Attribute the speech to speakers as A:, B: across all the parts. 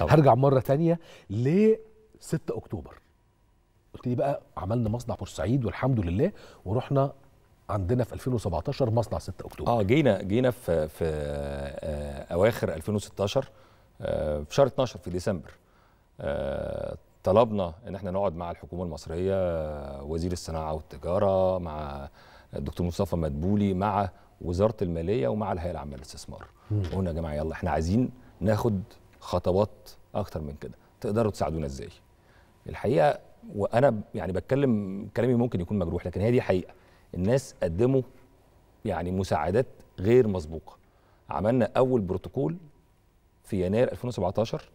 A: طبعا. هرجع مره تانية ل 6 اكتوبر قلت لي بقى عملنا مصنع بورسعيد والحمد لله ورحنا عندنا في 2017 مصنع 6 اكتوبر
B: اه جينا جينا في في آه، اواخر 2016 آه، في شهر 12 في ديسمبر آه، طلبنا ان احنا نقعد مع الحكومه المصريه وزير الصناعه والتجاره مع الدكتور مصطفى مدبولي مع وزاره الماليه ومع الهيئه العامه للاستثمار قلنا يا جماعه يلا احنا عايزين ناخد خطوات اكتر من كده تقدروا تساعدونا ازاي الحقيقه وانا يعني بتكلم كلامي ممكن يكون مجروح لكن هي دي حقيقه الناس قدموا يعني مساعدات غير مسبوقه عملنا اول بروتوكول في يناير 2017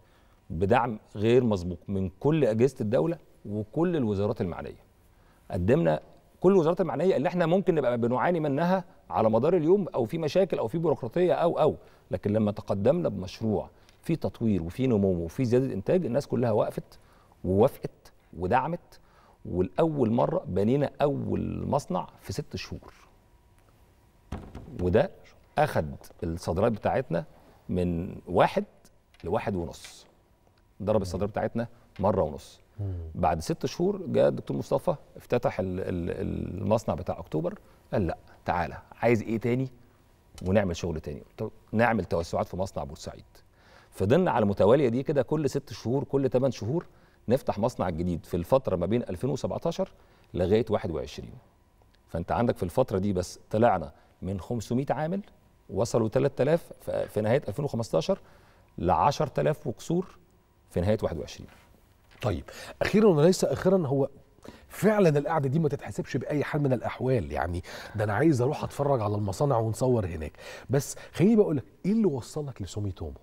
B: بدعم غير مسبوق من كل اجهزه الدوله وكل الوزارات المعنيه قدمنا كل الوزارات المعنيه اللي احنا ممكن نبقى بنعاني منها على مدار اليوم او في مشاكل او في بيروقراطيه او او لكن لما تقدمنا بمشروع في تطوير وفي نمو وفي زياده انتاج الناس كلها وقفت ووافقت ودعمت ولاول مره بنينا اول مصنع في ست شهور وده اخد الصادرات بتاعتنا من واحد لواحد ونص ضرب الصادرات بتاعتنا مره ونص بعد ست شهور جاء الدكتور مصطفى افتتح المصنع بتاع اكتوبر قال لا تعالى عايز ايه تاني ونعمل شغل تاني نعمل توسعات في مصنع بورسعيد فضلنا على المتواليه دي كده كل ست شهور كل ثمان شهور نفتح مصنع جديد في الفتره ما بين 2017 لغايه 21 فانت عندك في الفتره دي بس طلعنا من 500 عامل وصلوا 3000 في نهايه 2015 ل 10000 وكسور في نهايه 21 طيب اخيرا وليس اخيرا هو فعلا
A: القعده دي ما تتحسبش باي حال من الاحوال يعني ده انا عايز اروح اتفرج على المصانع ونصور هناك بس خليني بقول لك ايه اللي وصلك لسومي تومو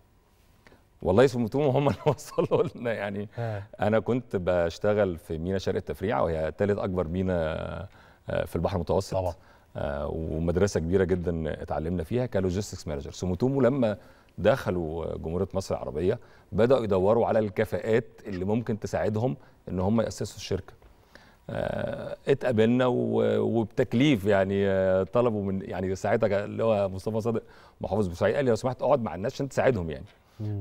B: والله سمتهم هم اللي وصلوا لنا يعني آه. انا كنت بشتغل في مينا شرق التفريع وهي ثالث اكبر مينا آه، في البحر المتوسط طبعا آه، ومدرسه كبيره جدا اتعلمنا فيها كلوجيستكس مانجر سموتومو لما دخلوا جمهوريه مصر العربيه بداوا يدوروا على الكفاءات اللي ممكن تساعدهم ان هم ياسسوا الشركه اتقابلنا وبتكليف يعني طلبوا من يعني ساعتها اللي هو مصطفى صادق محافظ بورسعيد قال لي لو سمحت اقعد مع الناس عشان تساعدهم يعني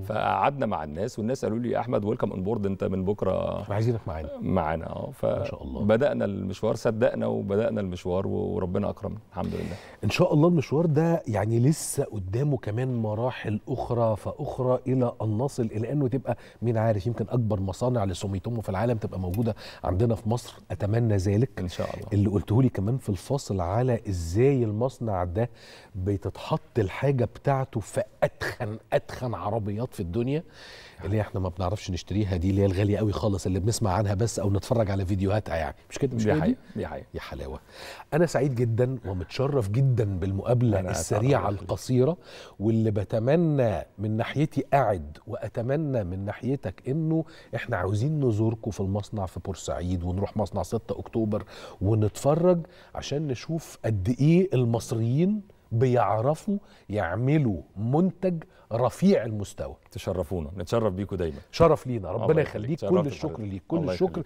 B: فقعدنا مع الناس والناس قالوا لي يا احمد ويلكم اون بورد انت من بكره عايزينك معانا معانا اه فبدانا المشوار صدقنا وبدانا المشوار وربنا اكرمنا الحمد لله
A: ان شاء الله المشوار ده يعني لسه قدامه كمان مراحل اخرى فاخرى الى ان نصل الى انه تبقى مين عارف يمكن اكبر مصانع لسوميتومو في العالم تبقى موجوده عندنا في مصر اتمنى ذلك ان شاء الله اللي قلته لي كمان في الفاصل على ازاي المصنع ده بتتحط الحاجه بتاعته في اتخن اتخن عربي عربيات في الدنيا نعم. اللي احنا ما بنعرفش نشتريها دي اللي هي الغاليه قوي خالص اللي بنسمع عنها بس او نتفرج على فيديوهاتها يعني مش كده مش كده دي حقيقة يا حلاوه انا سعيد جدا ومتشرف جدا بالمقابله السريعه القصيره واللي بتمنى من ناحيتي قاعد واتمنى من ناحيتك انه احنا عاوزين نزوركم في المصنع في بورسعيد ونروح مصنع 6 اكتوبر ونتفرج عشان نشوف قد ايه المصريين بيعرفوا يعملوا منتج رفيع المستوى تشرفونا نتشرف بيكم دايما شرف لينا ربنا يخليك كل الشكر ليك كل الشكر